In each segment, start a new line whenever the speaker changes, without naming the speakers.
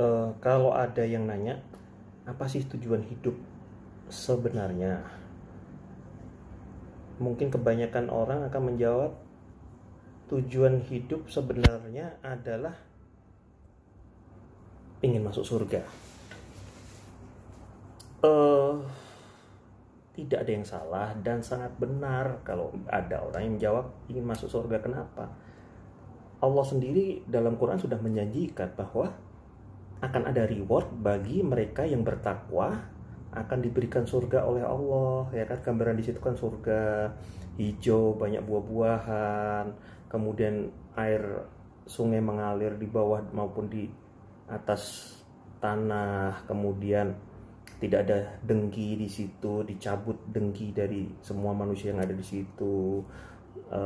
uh, kalau ada yang nanya apa sih tujuan hidup sebenarnya mungkin kebanyakan orang akan menjawab tujuan hidup sebenarnya adalah ingin masuk surga uh, tidak ada yang salah dan sangat benar kalau ada orang yang menjawab ingin masuk surga kenapa Allah sendiri dalam Quran sudah menjanjikan bahwa akan ada reward bagi mereka yang bertakwa akan diberikan surga oleh Allah ya kan gambaran di situ kan surga hijau banyak buah-buahan kemudian air sungai mengalir di bawah maupun di atas tanah kemudian tidak ada dengki di situ dicabut dengki dari semua manusia yang ada di situ e,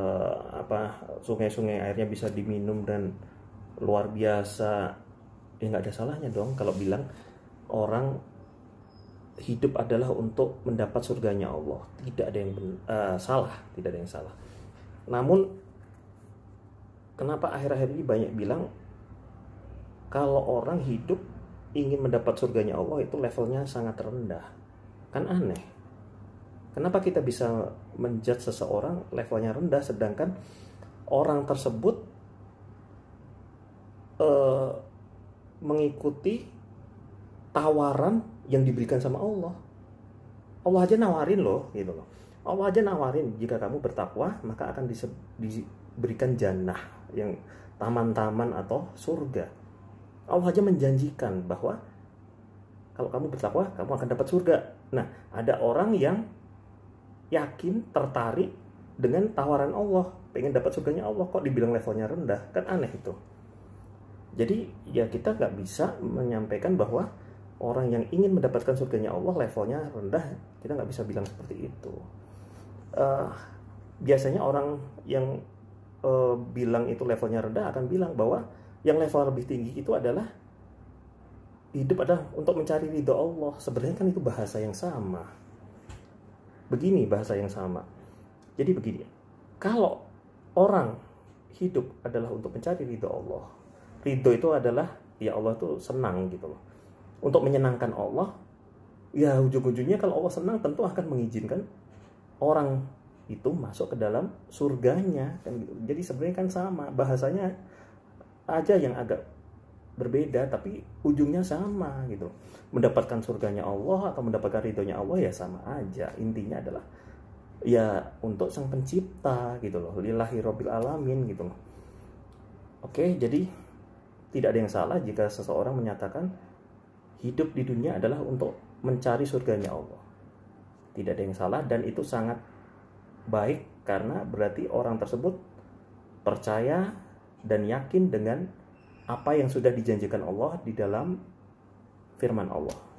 apa sungai-sungai airnya bisa diminum dan luar biasa ya nggak ada salahnya dong kalau bilang orang hidup adalah untuk mendapat surganya Allah tidak ada yang uh, salah tidak ada yang salah namun kenapa akhir-akhir ini banyak bilang kalau orang hidup ingin mendapat surganya Allah itu levelnya sangat rendah kan aneh kenapa kita bisa menjudge seseorang levelnya rendah sedangkan orang tersebut mengikuti tawaran yang diberikan sama Allah. Allah aja nawarin loh, gitu loh. Allah aja nawarin jika kamu bertakwa maka akan diberikan jannah yang taman-taman atau surga. Allah aja menjanjikan bahwa kalau kamu bertakwa kamu akan dapat surga. Nah, ada orang yang yakin tertarik dengan tawaran Allah, pengen dapat surganya Allah kok dibilang levelnya rendah, kan aneh itu. Jadi ya kita nggak bisa menyampaikan bahwa orang yang ingin mendapatkan surganya Allah levelnya rendah. Kita nggak bisa bilang seperti itu. Uh, biasanya orang yang uh, bilang itu levelnya rendah akan bilang bahwa yang level lebih tinggi itu adalah hidup adalah untuk mencari ridho Allah. Sebenarnya kan itu bahasa yang sama. Begini bahasa yang sama. Jadi begini, kalau orang hidup adalah untuk mencari ridho Allah, ridho itu adalah ya Allah tuh senang gitu loh untuk menyenangkan Allah ya ujung-ujungnya kalau Allah senang tentu akan mengizinkan orang itu masuk ke dalam surganya kan gitu jadi sebenarnya kan sama bahasanya aja yang agak berbeda tapi ujungnya sama gitu mendapatkan surganya Allah atau mendapatkan ridhonya Allah ya sama aja intinya adalah ya untuk sang pencipta gitu loh lillahi robbil alamin gitu loh oke jadi tidak ada yang salah jika seseorang menyatakan hidup di dunia adalah untuk mencari surganya Allah. Tidak ada yang salah dan itu sangat baik karena berarti orang tersebut percaya dan yakin dengan apa yang sudah dijanjikan Allah di dalam firman Allah.